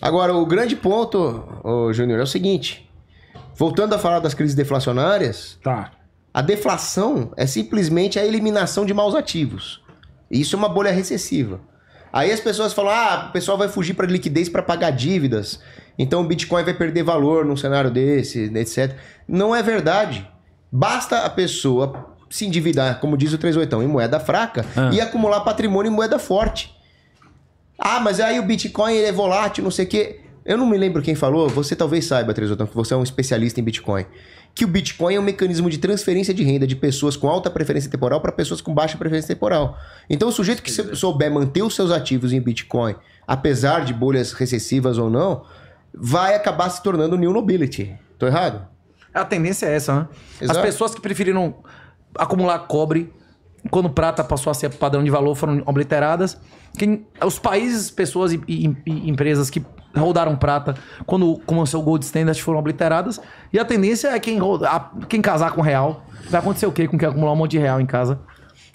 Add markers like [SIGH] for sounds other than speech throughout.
Agora, o grande ponto, Júnior, é o seguinte. Voltando a falar das crises deflacionárias, tá. a deflação é simplesmente a eliminação de maus ativos. Isso é uma bolha recessiva. Aí as pessoas falam: ah, o pessoal vai fugir para liquidez para pagar dívidas, então o Bitcoin vai perder valor num cenário desse, etc. Não é verdade. Basta a pessoa se endividar, como diz o 38, em moeda fraca ah. e acumular patrimônio em moeda forte. Ah, mas aí o Bitcoin é volátil, não sei o quê. Eu não me lembro quem falou, você talvez saiba, Trezotan, que você é um especialista em Bitcoin. Que o Bitcoin é um mecanismo de transferência de renda de pessoas com alta preferência temporal para pessoas com baixa preferência temporal. Então, o sujeito que é. souber manter os seus ativos em Bitcoin, apesar de bolhas recessivas ou não, vai acabar se tornando new nobility. Tô errado? A tendência é essa, né? Exato. As pessoas que preferiram acumular cobre quando prata passou a ser padrão de valor, foram obliteradas. Quem, os países, pessoas e, e, e empresas que rodaram prata quando começou o gold standard foram obliteradas. E a tendência é quem, roda, quem casar com real. Vai acontecer o quê com quem acumular um monte de real em casa?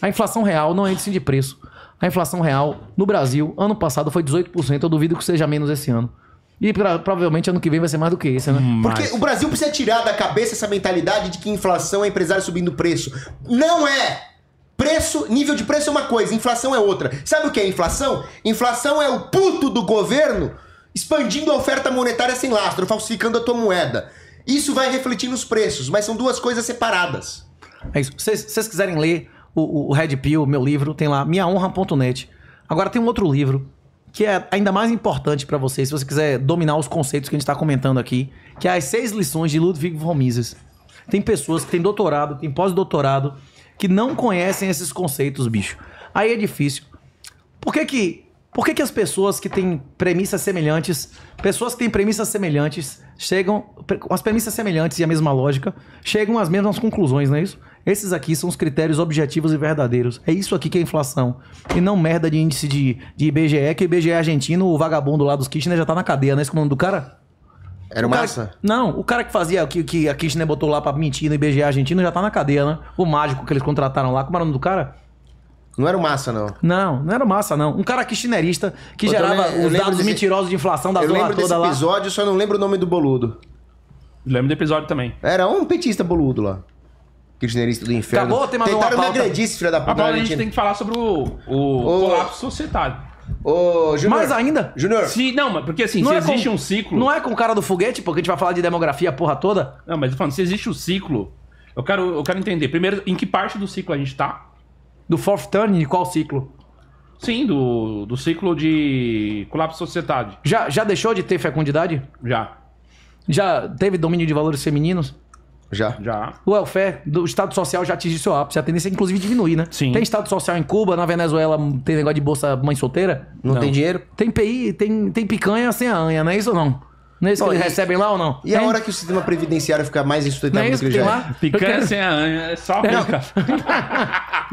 A inflação real não é índice de preço. A inflação real no Brasil, ano passado, foi 18%. Eu duvido que seja menos esse ano. E pra, provavelmente ano que vem vai ser mais do que isso, né? Mas... Porque o Brasil precisa tirar da cabeça essa mentalidade de que inflação é empresário subindo preço. Não é! Preço, nível de preço é uma coisa, inflação é outra. Sabe o que é inflação? Inflação é o puto do governo expandindo a oferta monetária sem lastro, falsificando a tua moeda. Isso vai refletir nos preços, mas são duas coisas separadas. É isso. Se vocês quiserem ler o, o Red Pill, o meu livro, tem lá minhahonra.net. Agora tem um outro livro que é ainda mais importante para você, se você quiser dominar os conceitos que a gente está comentando aqui, que é as seis lições de Ludwig von Mises. Tem pessoas que têm doutorado, têm pós-doutorado, que não conhecem esses conceitos, bicho. Aí é difícil. Por que que, por que, que as pessoas que têm premissas semelhantes, pessoas que têm premissas semelhantes, chegam com as premissas semelhantes e a mesma lógica, chegam às mesmas conclusões, não é isso? Esses aqui são os critérios objetivos e verdadeiros. É isso aqui que é inflação. E não merda de índice de, de IBGE, que o IBGE argentino, o vagabundo lá dos Kitchener já tá na cadeia, não é que é o nome do cara? Era o cara, massa? Não, o cara que fazia, que, que a Kirchner botou lá pra mentir no IBGE argentino já tá na cadeia, né? O mágico que eles contrataram lá, como era o nome do cara? Não era o Massa, não. Não, não era o Massa, não. Um cara kirchnerista que eu gerava os dados desse... mentirosos de inflação da eu zona toda desse lá. episódio, só não lembro o nome do boludo. Lembro do episódio também. Era um petista boludo lá. Kirchnerista do inferno. Acabou, tem mais Tentaram uma pauta. me agredir, filho da puta. Agora a gente tem que falar sobre o, o, o... colapso societário. Ô, Junior. Mais ainda? Júnior. Se, não, mas porque assim, Não se é existe com- um ciclo. Não é com o cara do foguete, porque a gente vai falar de demografia a porra toda. Não, mas eu tô falando, se existe um ciclo, eu quero, eu quero entender. Primeiro, em que parte do ciclo a gente tá? Do fourth turn, de qual ciclo? Sim, do, do ciclo de colapso da sociedade. Já, já deixou de ter fecundidade? Já. Já teve domínio de valores femininos? Já. Já. O welfare do Estado Social já atingiu seu ápice. A tendência é, inclusive, diminuir, né? Sim. Tem Estado Social em Cuba, na Venezuela tem negócio de bolsa mãe solteira? Não, não. tem dinheiro? Tem PI, tem, tem picanha sem a anha, não é isso ou não? Não é isso Bom, que eles e- recebem lá ou não? E a hora que o sistema previdenciário ficar mais Não é insustentável isso que que tem já é? lá? Picanha sem arranha, é só pica.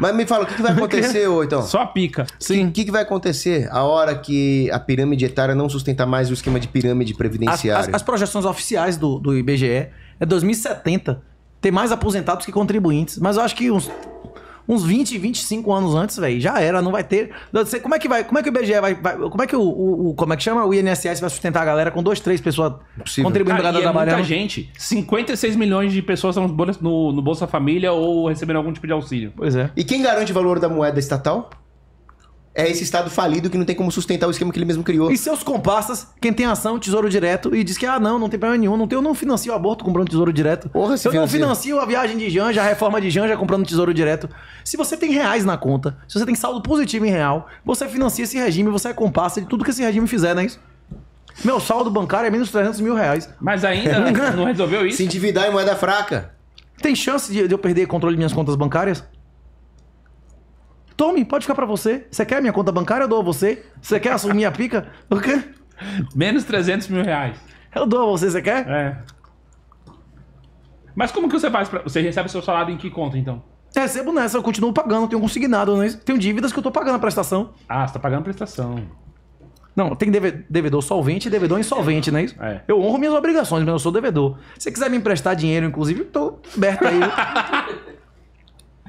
[LAUGHS] Mas me fala, o que, que vai acontecer, ô, então? Só pica. Sim. O que, que vai acontecer a hora que a pirâmide etária não sustentar mais o esquema de pirâmide As, as- previdenciária? as projeções oficiais do, do IBGE é 2070 ter mais aposentados que contribuintes. Mas eu acho que uns uns 20, 25 anos antes, velho. Já era, não vai ter. Você, como é que vai? Como é que o IBGE vai. vai como é que o, o, Como é que chama? O INSS vai sustentar a galera com dois, três pessoas Possível. contribuindo Cara, cada trabalhando. É muita né? gente. 56 milhões de pessoas estão no, no Bolsa Família ou recebendo algum tipo de auxílio. Pois é. E quem garante o valor da moeda estatal? é esse Estado falido que não tem como sustentar o esquema que ele mesmo criou. E seus comparsas, quem tem ação, tesouro direto, e diz que, ah, não, não tem problema nenhum, não tem, eu não financio o aborto comprando tesouro direto. Porra, se eu não financio a viagem de Janja, a reforma de Janja comprando tesouro direto. Se você tem reais na conta, se você tem saldo positivo em real, você financia esse regime, você é comparsa de tudo que esse regime fizer, não é isso? Meu saldo bancário é menos 300 mil reais. Mas ainda não [LAUGHS] resolveu isso? Se endividar em é moeda fraca. Tem chance de, de eu perder controle de minhas contas bancárias? Tome, pode ficar para você. Você quer minha conta bancária? Eu dou a você. Você quer assumir a pica? O quê? Menos 300 mil reais. Eu dou a você, você quer? É. Mas como que você faz? Pra... Você recebe seu salário em que conta, então? É, recebo nessa, eu continuo pagando, tenho consignado, né? tenho dívidas que eu tô pagando a prestação. Ah, você tá pagando a prestação. Não, tem devedor solvente e devedor insolvente, não é isso? É. Eu honro minhas obrigações, mas eu sou devedor. Se você quiser me emprestar dinheiro, inclusive, tô aberto aí. [LAUGHS]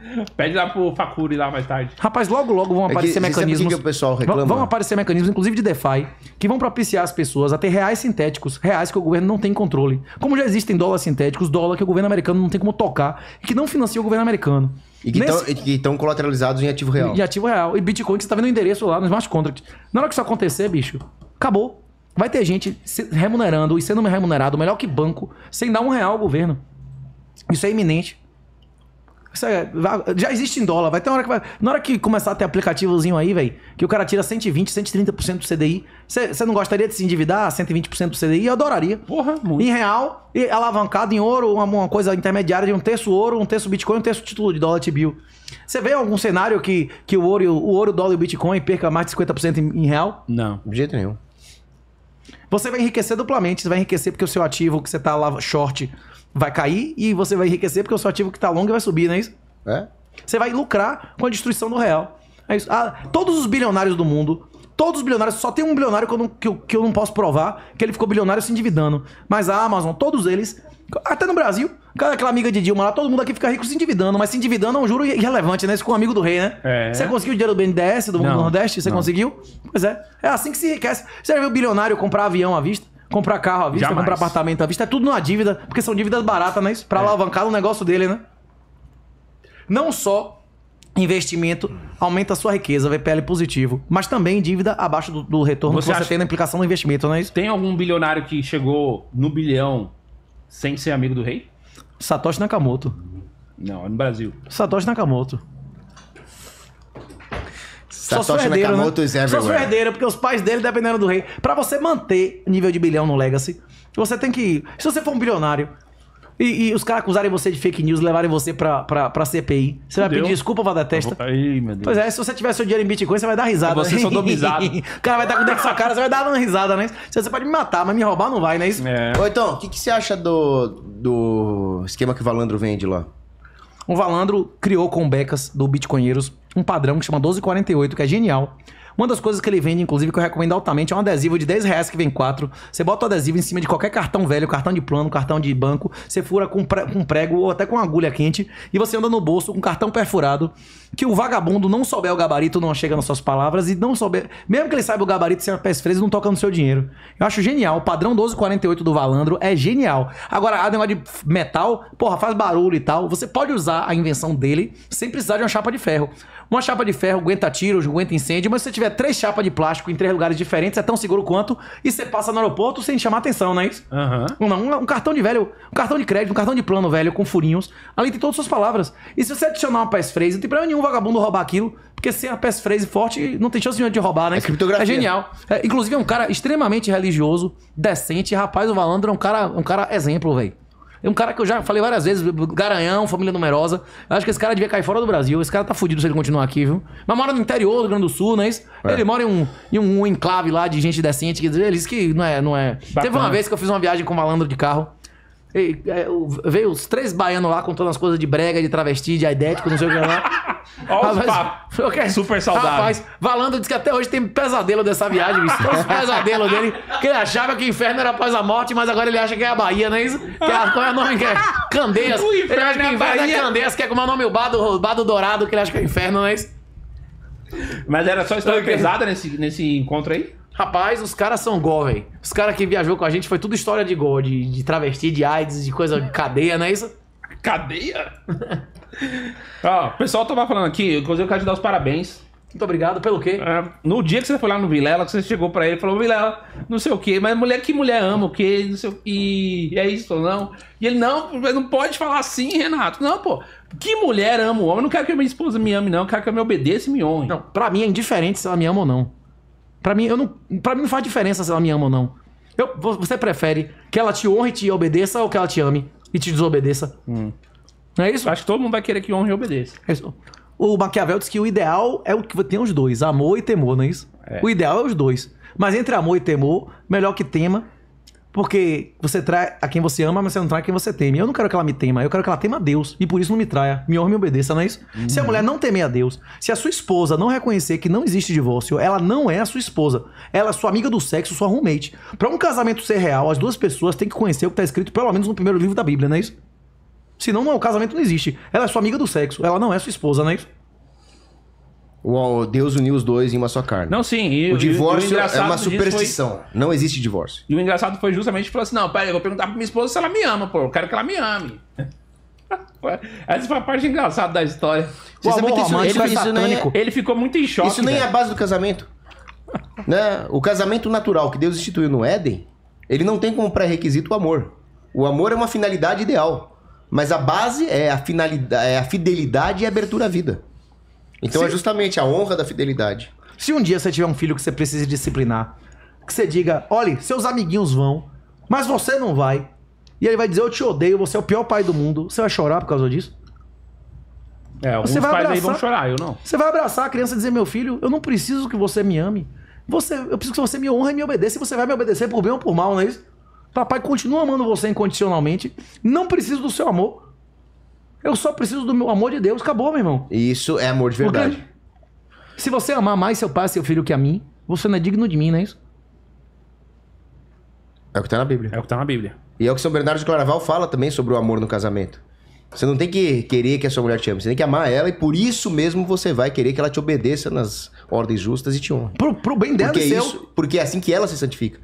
[LAUGHS] Pede lá pro Facuri lá mais tarde. Rapaz, logo, logo vão aparecer é que, mecanismos. Que o pessoal reclama? Vão aparecer mecanismos, inclusive de DeFi, que vão propiciar as pessoas a ter reais sintéticos, reais que o governo não tem controle. Como já existem dólares sintéticos, dólar que o governo americano não tem como tocar e que não financia o governo americano. E que Nesse... estão colateralizados em ativo real. Em ativo real. E Bitcoin, que você tá vendo o endereço lá no smart contract. Na hora que isso acontecer, bicho, acabou. Vai ter gente se remunerando e sendo remunerado melhor que banco, sem dar um real ao governo. Isso é iminente. É, já existe em dólar, vai ter uma hora que vai. Na hora que começar a ter aplicativozinho aí, velho, que o cara tira 120, 130% do CDI. Você não gostaria de se endividar 120% do CDI? Eu adoraria. Porra, muito. Em real, e alavancado em ouro, uma, uma, coisa intermediária de um terço ouro, um terço Bitcoin, um terço título de dólar T-bill. Você vê algum cenário que, que o ouro, o ouro, dólar e o Bitcoin perca mais de 50% em, em real? Não, de jeito nenhum. Você vai enriquecer duplamente, você vai enriquecer porque o seu ativo que você tá lá short vai cair e você vai enriquecer porque o seu ativo que está longo vai subir, não é isso? É. Você vai lucrar com a destruição do real. É isso. Ah, todos os bilionários do mundo, todos os bilionários, só tem um bilionário que eu, não, que, eu, que eu não posso provar que ele ficou bilionário se endividando. Mas a Amazon, todos eles, até no Brasil, aquela amiga de Dilma lá, todo mundo aqui fica rico se endividando, mas se endividando é um juro irrelevante, né? Isso com um amigo do rei, né? É. Você conseguiu o dinheiro do BNDES, do não, Nordeste? Você não. conseguiu? Pois é. É assim que se enriquece. Você já viu bilionário comprar avião à vista? Comprar carro à vista, Jamais. comprar apartamento à vista, é tudo numa dívida, porque são dívidas baratas, né? Pra é. alavancar o negócio dele, né? Não só investimento aumenta a sua riqueza, VPL positivo, mas também dívida abaixo do, do retorno você que você acha... tem na implicação do investimento, não é isso? Tem algum bilionário que chegou no bilhão sem ser amigo do rei? Satoshi Nakamoto. Não, é no Brasil. Satoshi Nakamoto. Só Satoshi sou herdeiro, Nakamoto né? is everywhere. Só sou porque os pais dele dependeram do rei. Pra você manter nível de bilhão no Legacy, você tem que... Se você for um bilionário, e, e, os caras acusarem você de fake news, levarem você pra, pra, pra CPI. Você meu vai Deus. pedir desculpa, vá da testa. Vou... Ai, meu Deus. Pois é, se você tiver seu dinheiro em Bitcoin, você vai dar risada. Você é né? só domizado. [LAUGHS] o cara vai estar com o deck sua cara, você vai dar uma risada, né? Você pode me matar, mas me roubar não vai, né? Isso? É. Ô, então, o que, que você acha do, do esquema que o Valandro vende lá? O Valandro criou com becas do Bitcoinheiros um padrão que chama 1248, que é genial. Uma das coisas que ele vende, inclusive, que eu recomendo altamente, é um adesivo de 10 reais que vem 4. Você bota o adesivo em cima de qualquer cartão velho, cartão de plano, cartão de banco, você fura com, com prego ou até com agulha quente e você anda no bolso com cartão perfurado que o vagabundo não souber o gabarito, não chega nas suas palavras e não souber. Mesmo que ele saiba o gabarito sem a pés e não toca no seu dinheiro. Eu acho genial. O padrão 1248 do Valandro é genial. Agora, a negócio de metal, porra, faz barulho e tal. Você pode usar a invenção dele sem precisar de uma chapa de ferro. Uma chapa de ferro aguenta tiros, aguenta incêndio, mas se você tiver três chapas de plástico em três lugares diferentes, é tão seguro quanto. E você passa no aeroporto sem chamar atenção, não é isso? Uhum. um, um, cartão de velho, um cartão de crédito, um cartão de plano velho com furinhos. Além de todas as suas palavras. E se você adicionar uma pés freios, não tem problema nenhum vagabundo roubar aquilo, porque sem a passphrase forte não tem chance de roubar, né? É criptografia. É genial. É, inclusive é um cara extremamente religioso, decente. Rapaz, o Valandro é um cara, um cara exemplo, velho. É um cara que eu já falei várias vezes, garanhão, família numerosa. Eu acho que esse cara devia cair fora do Brasil. Esse cara tá fudido se ele continuar aqui, viu? Mas mora no interior do Rio Grande do Sul, não é isso? É. Ele mora em um, em um enclave lá de gente decente. Que ele que não é. Não é. Teve uma vez que eu fiz uma viagem com o malandro de carro. É, veio os três baianos lá contando as coisas de brega, de travesti, de aidético, não sei o que lá. Olha [LAUGHS] os papos. Okay. Super saudável. Rapaz, Valando disse que até hoje tem pesadelo dessa viagem, bicho. Os [LAUGHS] pesadelos dele. Que ele achava que o inferno era após a morte, mas agora ele acha que é a Bahia, não é isso? Que é, qual é o nome que é? Candeias. O inferno ele acha é que o inferno é, é Candeias, que é como é o nome o do, bado, Dourado, que ele acha que é o inferno, não é isso? Mas era só história okay. pesada nesse, nesse encontro aí? Rapaz, os caras são gol, velho. Os caras que viajou com a gente foi tudo história de gol, de, de travesti, de AIDS, de coisa, de [LAUGHS] cadeia, não é isso? Cadeia? [LAUGHS] Ó, o pessoal tava falando aqui, inclusive eu quero te dar os parabéns. Muito obrigado, pelo quê? É, no dia que você foi lá no Vilela, que você chegou pra ele e falou, Vilela, não sei o quê, mas mulher que mulher ama, o quê? Não sei o... E é isso ou não? E ele, não, não pode falar assim, Renato. Não, pô, que mulher ama o homem? Eu não quero que a minha esposa me ame, não. Eu quero que eu me obedeça e me honre. Não, pra mim é indiferente se ela me ama ou não. Para mim, eu não, para mim não faz diferença se ela me ama ou não. Eu, você prefere que ela te honre e te obedeça ou que ela te ame e te desobedeça? Hum. Não é isso? Acho que todo mundo vai querer que honre e obedeça. É isso. O Maquiavel diz que o ideal é o que tem os dois, amor e temor, não é isso? É. O ideal é os dois. Mas entre amor e temor, melhor que tema porque você trai a quem você ama, mas você não trai a quem você teme. Eu não quero que ela me tema, eu quero que ela tema a Deus. E por isso não me traia. Me honre e me obedeça, não é isso? Se a uhum. mulher não temer a Deus, se a sua esposa não reconhecer que não existe divórcio, ela não é a sua esposa. Ela é sua amiga do sexo, sua roommate. Para um casamento ser real, as duas pessoas têm que conhecer o que tá escrito, pelo menos no primeiro livro da Bíblia, não é isso? Senão, não, é, o casamento não existe. Ela é sua amiga do sexo, ela não é sua esposa, não é isso? O Deus uniu os dois em uma só carne. Não, sim. E, o divórcio e o é uma superstição. Foi... Não existe divórcio. E o engraçado foi justamente falou assim: não, peraí, eu vou perguntar pra minha esposa se ela me ama, pô. Eu quero que ela me ame. [LAUGHS] Essa foi a parte engraçada da história. Você o sabe é que isso, ele, é É... ele ficou muito em choque. Isso nem velho. é a base do casamento. [LAUGHS] né? O casamento natural que Deus instituiu no Éden, ele não tem como pré-requisito o amor. O amor é uma finalidade ideal. Mas a base é a, finalidade, é a fidelidade e a abertura à vida. Então é se... é justamente a honra da fidelidade. Se um dia você tiver um filho que você precisa disciplinar, que você diga, olha, seus amiguinhos vão, mas você não vai. E ele vai dizer, eu te odeio, você é o pior pai do mundo. Você vai chorar por causa disso? É, alguns você vai pais abraçar, aí vão chorar, eu não. Você vai abraçar a criança e dizer, meu filho, eu não preciso que você me ame. Você, eu preciso que você me honre e me obedeça. E você vai me obedecer por bem ou por mal, não é isso? Papai continua amando você incondicionalmente. Não preciso do seu amor. Eu só preciso do meu amor de Deus, acabou, meu irmão. Isso é amor de verdade. Porque se você amar mais seu pai e seu filho que a mim, você não é digno de mim, não é isso? É o que tá na Bíblia. É o que tá na Bíblia. E é o que São Bernardo de Claraval fala também sobre o amor no casamento. Você não tem que querer que a sua mulher te ame, você tem que amar ela e por isso mesmo você vai querer que ela te obedeça nas ordens justas e te honre. Pro, pro bem dela porque seu. Isso, porque é assim que ela se santifica.